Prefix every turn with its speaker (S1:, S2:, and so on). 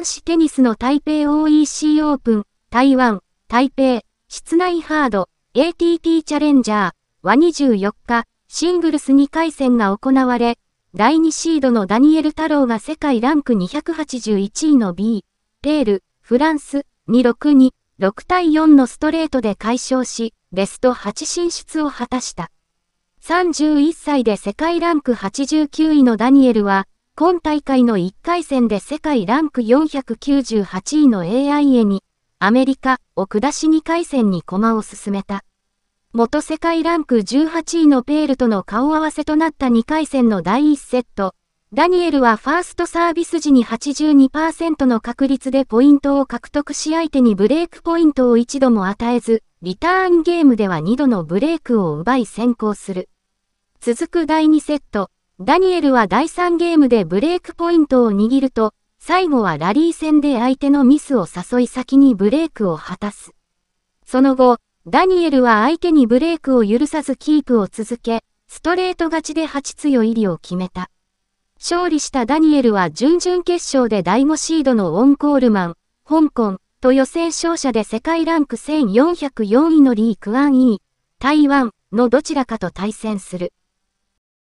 S1: 男子テニスの台北 OEC オープン、台湾、台北、室内ハード、ATP チャレンジャーは24日、シングルス2回戦が行われ、第2シードのダニエル太郎が世界ランク281位の B、ペール、フランス、262、6対4のストレートで快勝し、ベスト8進出を果たした。31歳で世界ランク89位のダニエルは、今大会の1回戦で世界ランク498位の AIA に、アメリカを下し2回戦に駒を進めた。元世界ランク18位のペールとの顔合わせとなった2回戦の第1セット、ダニエルはファーストサービス時に82%の確率でポイントを獲得し相手にブレークポイントを一度も与えず、リターンゲームでは2度のブレークを奪い先行する。続く第2セット、ダニエルは第3ゲームでブレークポイントを握ると、最後はラリー戦で相手のミスを誘い先にブレークを果たす。その後、ダニエルは相手にブレークを許さずキープを続け、ストレート勝ちで8強入りを決めた。勝利したダニエルは準々決勝で第5シードのオンコールマン、香港と予選勝者で世界ランク1404位のリー・クアン・イー、台湾のどちらかと対戦する。